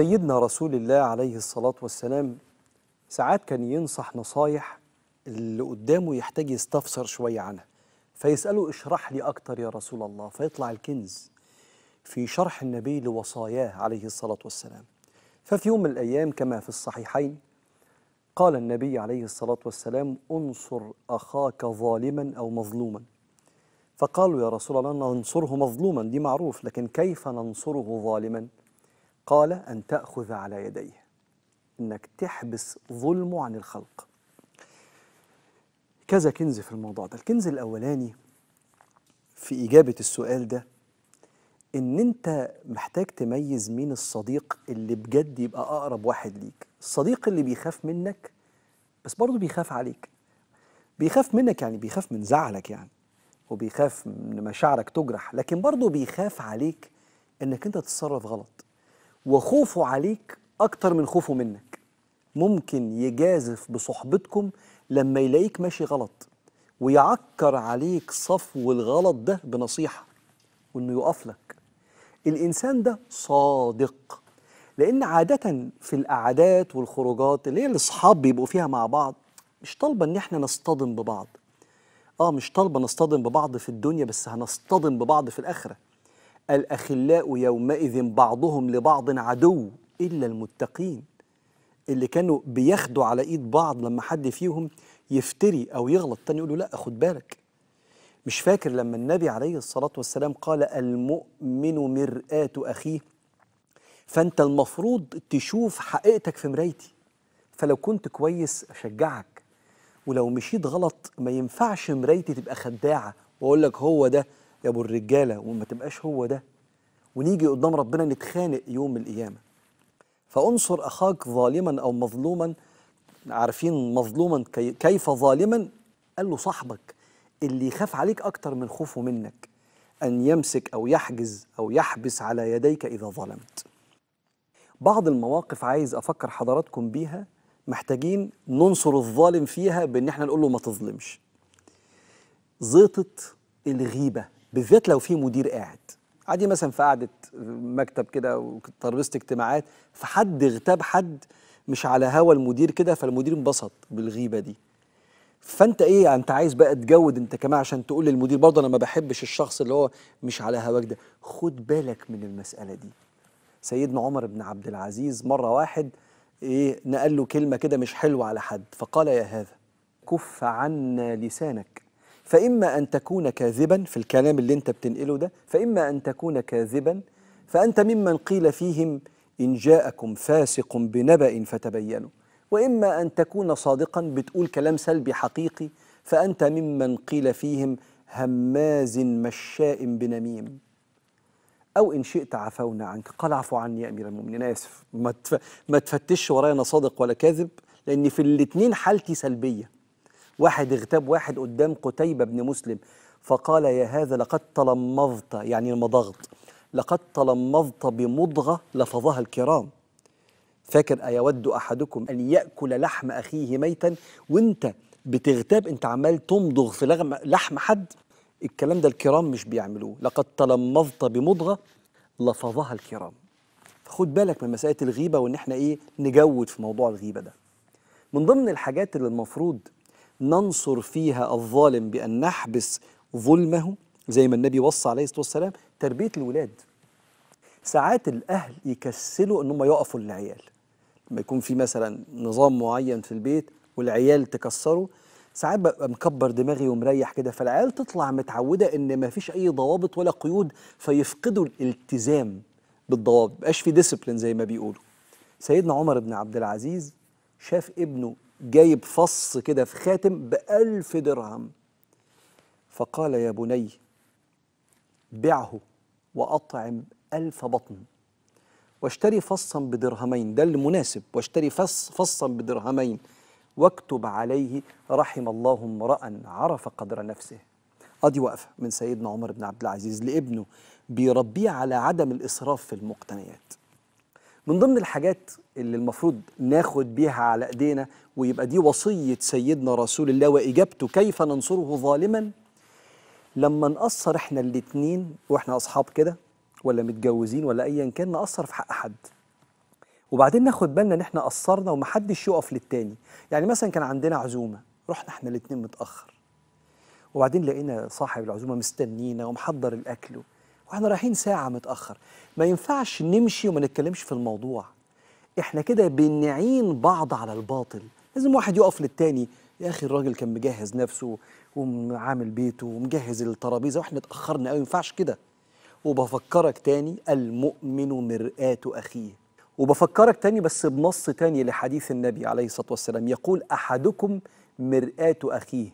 سيدنا رسول الله عليه الصلاة والسلام ساعات كان ينصح نصايح اللي قدامه يحتاج يستفسر شوية عنها فيسأله اشرح لي أكتر يا رسول الله فيطلع الكنز في شرح النبي لوصاياه عليه الصلاة والسلام ففي يوم من الأيام كما في الصحيحين قال النبي عليه الصلاة والسلام انصر أخاك ظالما أو مظلوما فقالوا يا رسول الله ننصره مظلوما دي معروف لكن كيف ننصره ظالما قال أن تأخذ على يديه إنك تحبس ظلمه عن الخلق كذا كنز في الموضوع ده الكنز الأولاني في إجابة السؤال ده إن أنت محتاج تميز مين الصديق اللي بجد يبقى أقرب واحد ليك الصديق اللي بيخاف منك بس برضه بيخاف عليك بيخاف منك يعني بيخاف من زعلك يعني وبيخاف من مشاعرك تجرح لكن برضه بيخاف عليك انك انت تتصرف غلط وخوفه عليك أكتر من خوفه منك ممكن يجازف بصحبتكم لما يلاقيك ماشي غلط ويعكر عليك صفو الغلط ده بنصيحة وإنه يقف لك الإنسان ده صادق لأن عادة في القعدات والخروجات اللي هي الأصحاب بيبقوا فيها مع بعض مش طالبة إن إحنا نصطدم ببعض آه مش طالبة نصطدم ببعض في الدنيا بس هنصطدم ببعض في الآخرة الأخلاء يومئذ بعضهم لبعض عدو إلا المتقين اللي كانوا بياخدوا على إيد بعض لما حد فيهم يفتري أو يغلط تاني يقول له لا خد بالك مش فاكر لما النبي عليه الصلاة والسلام قال المؤمن مرآة أخيه فأنت المفروض تشوف حقيقتك في مرايتي فلو كنت كويس أشجعك ولو مشيت غلط ما ينفعش مرايتي تبقى خداعة وأقول لك هو ده يا ابو الرجاله وما تبقاش هو ده ونيجي قدام ربنا نتخانق يوم القيامه فانصر اخاك ظالما او مظلوما عارفين مظلوما كيف ظالما قال له صاحبك اللي يخاف عليك اكتر من خوفه منك ان يمسك او يحجز او يحبس على يديك اذا ظلمت بعض المواقف عايز افكر حضراتكم بيها محتاجين ننصر الظالم فيها بان احنا نقول له ما تظلمش زيطه الغيبه بالذات لو في مدير قاعد عادي مثلا في قعده مكتب كده وترابيزه اجتماعات فحد اغتاب حد مش على هوا المدير كده فالمدير انبسط بالغيبه دي فانت ايه انت عايز بقى تجود انت كمان عشان تقول للمدير برضه انا ما بحبش الشخص اللي هو مش على هواك ده خد بالك من المساله دي سيدنا عمر بن عبد العزيز مره واحد ايه نقل له كلمه كده مش حلوه على حد فقال يا هذا كف عنا لسانك فإما أن تكون كاذبا في الكلام اللي أنت بتنقله ده فإما أن تكون كاذبا فأنت ممن قيل فيهم إن جاءكم فاسق بنبأ فتبينوا وإما أن تكون صادقا بتقول كلام سلبي حقيقي فأنت ممن قيل فيهم هماز مشاء بنميم أو إن شئت عفونا عنك قال عفو عني يا أمير المؤمنين آسف ما تفتش ورايا أنا صادق ولا كاذب لأن في الاتنين حالتي سلبية واحد اغتاب واحد قدام قتيبة بن مسلم فقال يا هذا لقد تلمظت يعني المضغط لقد تلمظت بمضغة لفظها الكرام فاكر أيود أحدكم أن يأكل لحم أخيه ميتا وانت بتغتاب انت عمال تمضغ في لحم حد الكلام ده الكرام مش بيعملوه لقد تلمظت بمضغة لفظها الكرام خد بالك من مسألة الغيبة وإن احنا إيه نجود في موضوع الغيبة ده من ضمن الحاجات اللي المفروض ننصر فيها الظالم بأن نحبس ظلمه زي ما النبي وصى عليه الصلاة والسلام تربية الولاد ساعات الأهل يكسلوا أنهم يقفوا للعيال لما يكون في مثلا نظام معين في البيت والعيال تكسروا ساعات ببقى مكبر دماغي ومريح كده فالعيال تطلع متعوده ان ما فيش اي ضوابط ولا قيود فيفقدوا الالتزام بالضوابط مبقاش في ديسيبلين زي ما بيقولوا سيدنا عمر بن عبد العزيز شاف ابنه جايب فص كده في خاتم بألف درهم فقال يا بني بعه وأطعم ألف بطن واشتري فصا بدرهمين ده المناسب واشتري فص فصا بدرهمين واكتب عليه رحم الله امرأ عرف قدر نفسه أدي وقفة من سيدنا عمر بن عبد العزيز لابنه بيربيه على عدم الإسراف في المقتنيات من ضمن الحاجات اللي المفروض ناخد بيها على ايدينا ويبقى دي وصيه سيدنا رسول الله واجابته كيف ننصره ظالما لما نقصر احنا الاثنين واحنا اصحاب كده ولا متجوزين ولا ايا كان نقصر في حق حد وبعدين ناخد بالنا ان احنا قصرنا ومحدش يقف للتاني يعني مثلا كان عندنا عزومه رحنا احنا الاثنين متاخر وبعدين لقينا صاحب العزومه مستنينا ومحضر الاكل واحنا رايحين ساعة متأخر ما ينفعش نمشي وما نتكلمش في الموضوع احنا كده بنعين بعض على الباطل لازم واحد يقف للتاني يا اخي الراجل كان مجهز نفسه وعامل بيته ومجهز الترابيزه واحنا اتاخرنا قوي ما ينفعش كده وبفكرك تاني المؤمن مرآة اخيه وبفكرك تاني بس بنص تاني لحديث النبي عليه الصلاه والسلام يقول احدكم مرآة اخيه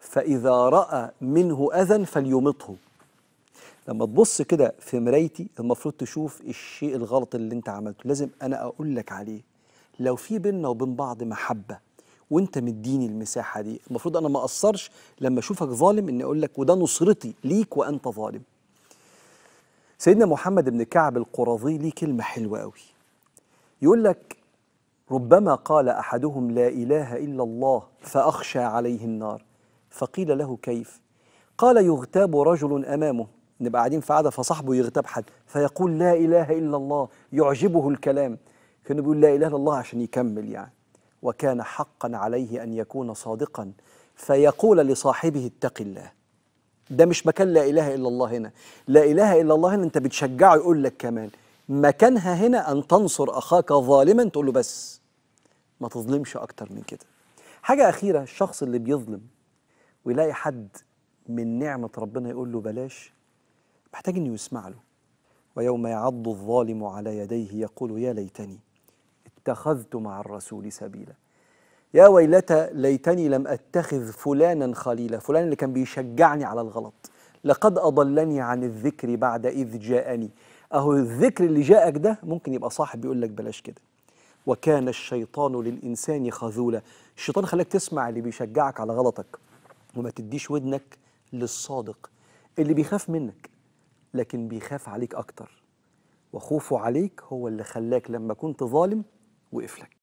فاذا راى منه اذى فليمطه لما تبص كده في مرايتي المفروض تشوف الشيء الغلط اللي انت عملته لازم انا اقول لك عليه لو في بينا وبين بعض محبه وانت مديني المساحه دي المفروض انا ما اقصرش لما اشوفك ظالم اني اقول لك وده نصرتي ليك وانت ظالم سيدنا محمد بن كعب القرظي ليه كلمه حلوه قوي يقول لك ربما قال احدهم لا اله الا الله فاخشى عليه النار فقيل له كيف قال يغتاب رجل امامه نبقى قاعدين في قعده فصاحبه يغتاب حد فيقول لا اله الا الله يعجبه الكلام كان بيقول لا اله الا الله عشان يكمل يعني وكان حقا عليه ان يكون صادقا فيقول لصاحبه اتق الله ده مش مكان لا اله الا الله هنا لا اله الا الله هنا انت بتشجعه يقول لك كمان مكانها هنا ان تنصر اخاك ظالما تقول له بس ما تظلمش اكتر من كده حاجه اخيره الشخص اللي بيظلم ويلاقي حد من نعمه ربنا يقول له بلاش محتاج انه يسمع له ويوم يعض الظالم على يديه يقول يا ليتني اتخذت مع الرسول سبيلا يا ويلتى ليتني لم اتخذ فلانا خليلا فلان اللي كان بيشجعني على الغلط لقد اضلني عن الذكر بعد اذ جاءني اهو الذكر اللي جاءك ده ممكن يبقى صاحب بيقول لك بلاش كده وكان الشيطان للانسان خذولا الشيطان خلاك تسمع اللي بيشجعك على غلطك وما تديش ودنك للصادق اللي بيخاف منك لكن بيخاف عليك أكتر وخوفه عليك هو اللي خلاك لما كنت ظالم وقفلك